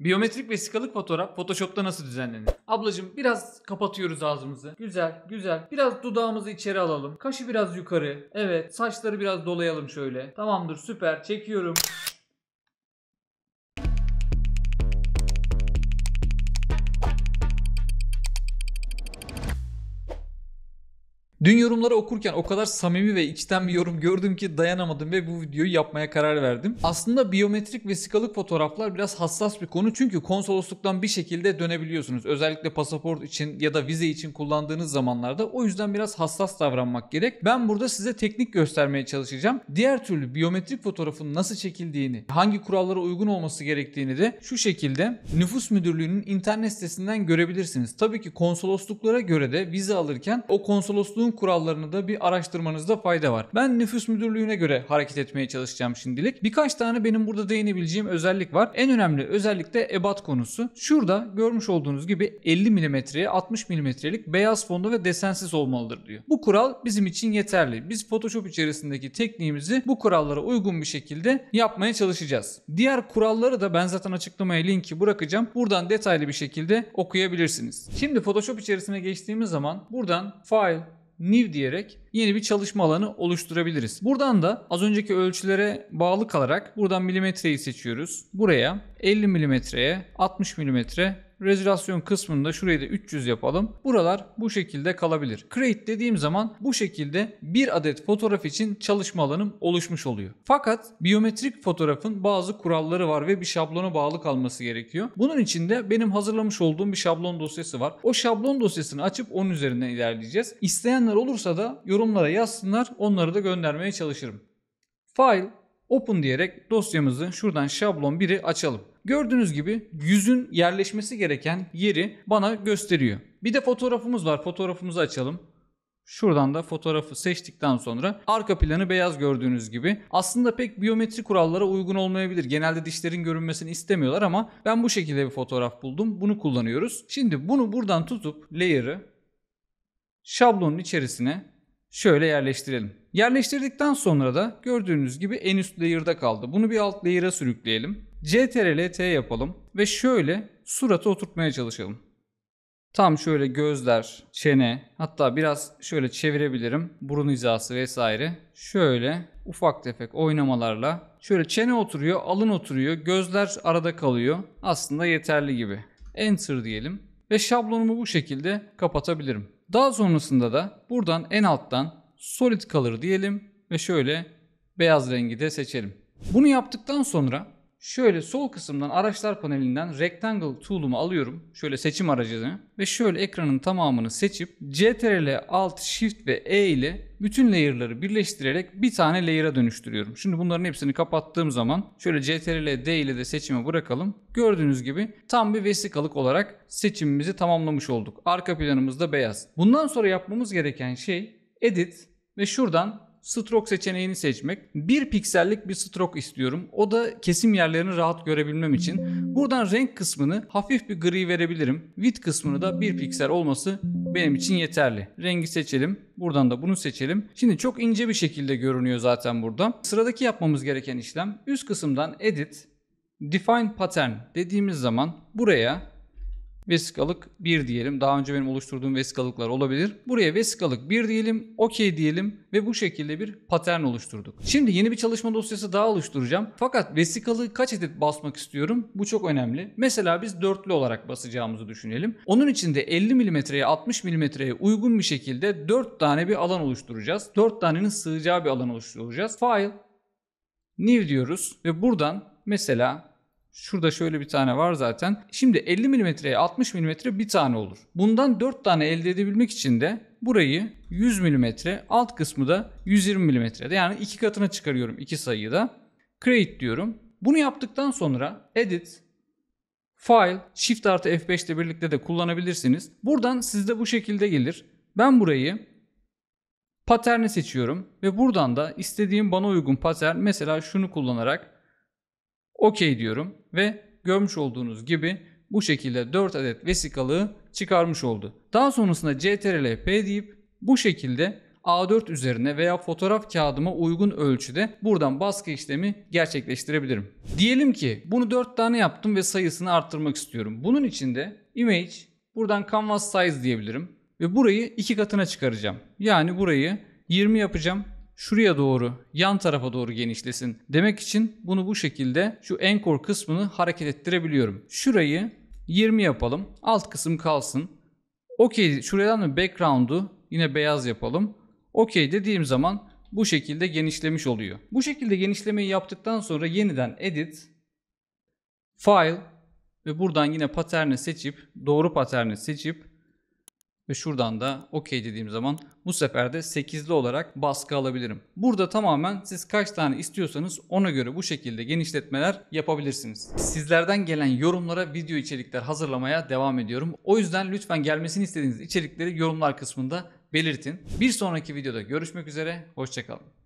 Biyometrik vesikalık fotoğraf Photoshop'ta nasıl düzenlenir? Ablacım biraz kapatıyoruz ağzımızı. Güzel, güzel. Biraz dudağımızı içeri alalım. Kaşı biraz yukarı. Evet, saçları biraz dolayalım şöyle. Tamamdır, süper. Çekiyorum. Dün yorumları okurken o kadar samimi ve içten bir yorum gördüm ki dayanamadım ve bu videoyu yapmaya karar verdim. Aslında biyometrik vesikalık fotoğraflar biraz hassas bir konu çünkü konsolosluktan bir şekilde dönebiliyorsunuz. Özellikle pasaport için ya da vize için kullandığınız zamanlarda o yüzden biraz hassas davranmak gerek. Ben burada size teknik göstermeye çalışacağım. Diğer türlü biyometrik fotoğrafın nasıl çekildiğini, hangi kurallara uygun olması gerektiğini de şu şekilde nüfus müdürlüğünün internet sitesinden görebilirsiniz. Tabii ki konsolosluklara göre de vize alırken o konsolosluğun kurallarını da bir araştırmanızda fayda var. Ben nüfus müdürlüğüne göre hareket etmeye çalışacağım şimdilik. Birkaç tane benim burada değinebileceğim özellik var. En önemli özellik de ebat konusu. Şurada görmüş olduğunuz gibi 50 milimetreye 60 milimetrelik beyaz fondu ve desensiz olmalıdır diyor. Bu kural bizim için yeterli. Biz Photoshop içerisindeki tekniğimizi bu kurallara uygun bir şekilde yapmaya çalışacağız. Diğer kuralları da ben zaten açıklamaya linki bırakacağım. Buradan detaylı bir şekilde okuyabilirsiniz. Şimdi Photoshop içerisine geçtiğimiz zaman buradan File, new diyerek yeni bir çalışma alanı oluşturabiliriz. Buradan da az önceki ölçülere bağlı kalarak buradan milimetreyi seçiyoruz. Buraya 50 milimetreye 60 milimetre Rezervasyon kısmında şurayı da 300 yapalım. Buralar bu şekilde kalabilir. Create dediğim zaman bu şekilde bir adet fotoğraf için çalışma alanım oluşmuş oluyor. Fakat biyometrik fotoğrafın bazı kuralları var ve bir şablona bağlı kalması gerekiyor. Bunun için de benim hazırlamış olduğum bir şablon dosyası var. O şablon dosyasını açıp onun üzerinden ilerleyeceğiz. İsteyenler olursa da yorumlara yazsınlar. Onları da göndermeye çalışırım. File Open diyerek dosyamızı şuradan şablon 1'i açalım. Gördüğünüz gibi yüzün yerleşmesi gereken yeri bana gösteriyor. Bir de fotoğrafımız var. Fotoğrafımızı açalım. Şuradan da fotoğrafı seçtikten sonra arka planı beyaz gördüğünüz gibi. Aslında pek biyometri kurallara uygun olmayabilir. Genelde dişlerin görünmesini istemiyorlar ama ben bu şekilde bir fotoğraf buldum. Bunu kullanıyoruz. Şimdi bunu buradan tutup layer'ı şablonun içerisine şöyle yerleştirelim. Yerleştirdikten sonra da gördüğünüz gibi en üst layer'da kaldı. Bunu bir alt layer'a sürükleyelim. CTRL-T yapalım ve şöyle suratı oturtmaya çalışalım. Tam şöyle gözler, çene, hatta biraz şöyle çevirebilirim. Burun hizası vesaire. Şöyle ufak tefek oynamalarla şöyle çene oturuyor, alın oturuyor, gözler arada kalıyor. Aslında yeterli gibi. Enter diyelim ve şablonumu bu şekilde kapatabilirim. Daha sonrasında da buradan en alttan solid color diyelim ve şöyle beyaz rengi de seçelim. Bunu yaptıktan sonra Şöyle sol kısımdan araçlar panelinden Rectangle tool'umu alıyorum. Şöyle seçim aracını ve şöyle ekranın tamamını seçip CTRL Alt Shift ve E ile bütün layer'ları birleştirerek bir tane layer'a dönüştürüyorum. Şimdi bunların hepsini kapattığım zaman şöyle CTRL D ile de seçimi bırakalım. Gördüğünüz gibi tam bir vesikalık olarak seçimimizi tamamlamış olduk. Arka planımız da beyaz. Bundan sonra yapmamız gereken şey Edit ve şuradan stroke seçeneğini seçmek. 1 piksellik bir stroke istiyorum. O da kesim yerlerini rahat görebilmem için. Buradan renk kısmını hafif bir gri verebilirim. Width kısmını da 1 piksel olması benim için yeterli. Rengi seçelim. Buradan da bunu seçelim. Şimdi çok ince bir şekilde görünüyor zaten burada. Sıradaki yapmamız gereken işlem üst kısımdan edit, define pattern dediğimiz zaman buraya vesikalık 1 diyelim. Daha önce benim oluşturduğum vesikalıklar olabilir. Buraya vesikalık 1 diyelim, okey diyelim ve bu şekilde bir patern oluşturduk. Şimdi yeni bir çalışma dosyası daha oluşturacağım. Fakat vesikalığı kaç adet basmak istiyorum? Bu çok önemli. Mesela biz dörtlü olarak basacağımızı düşünelim. Onun için de 50 mm'ye 60 mm'ye uygun bir şekilde 4 tane bir alan oluşturacağız. 4 tanenin sığacağı bir alan oluşturacağız. File, new diyoruz ve buradan mesela Şurada şöyle bir tane var zaten. Şimdi 50 milimetreye 60 milimetre bir tane olur. Bundan 4 tane elde edebilmek için de burayı 100 milimetre alt kısmı da 120 milimetrede Yani iki katına çıkarıyorum iki sayıyı da. Create diyorum. Bunu yaptıktan sonra Edit, File, Shift artı F5 ile birlikte de kullanabilirsiniz. Buradan sizde bu şekilde gelir. Ben burayı paterni seçiyorum ve buradan da istediğim bana uygun patern mesela şunu kullanarak OK diyorum ve görmüş olduğunuz gibi bu şekilde 4 adet vesikalığı çıkarmış oldu. Daha sonrasında CTRL P deyip bu şekilde A4 üzerine veya fotoğraf kağıdıma uygun ölçüde buradan baskı işlemi gerçekleştirebilirim. Diyelim ki bunu 4 tane yaptım ve sayısını arttırmak istiyorum. Bunun için de image buradan canvas size diyebilirim ve burayı 2 katına çıkaracağım. Yani burayı 20 yapacağım şuraya doğru, yan tarafa doğru genişlesin demek için bunu bu şekilde şu enkor kısmını hareket ettirebiliyorum. Şurayı 20 yapalım. Alt kısım kalsın. Okey şuradan da background'u yine beyaz yapalım. Okey dediğim zaman bu şekilde genişlemiş oluyor. Bu şekilde genişlemeyi yaptıktan sonra yeniden edit, file ve buradan yine paterni seçip doğru paterni seçip ve şuradan da OK dediğim zaman bu sefer de 8'li olarak baskı alabilirim. Burada tamamen siz kaç tane istiyorsanız ona göre bu şekilde genişletmeler yapabilirsiniz. Sizlerden gelen yorumlara video içerikler hazırlamaya devam ediyorum. O yüzden lütfen gelmesini istediğiniz içerikleri yorumlar kısmında belirtin. Bir sonraki videoda görüşmek üzere, hoşçakalın.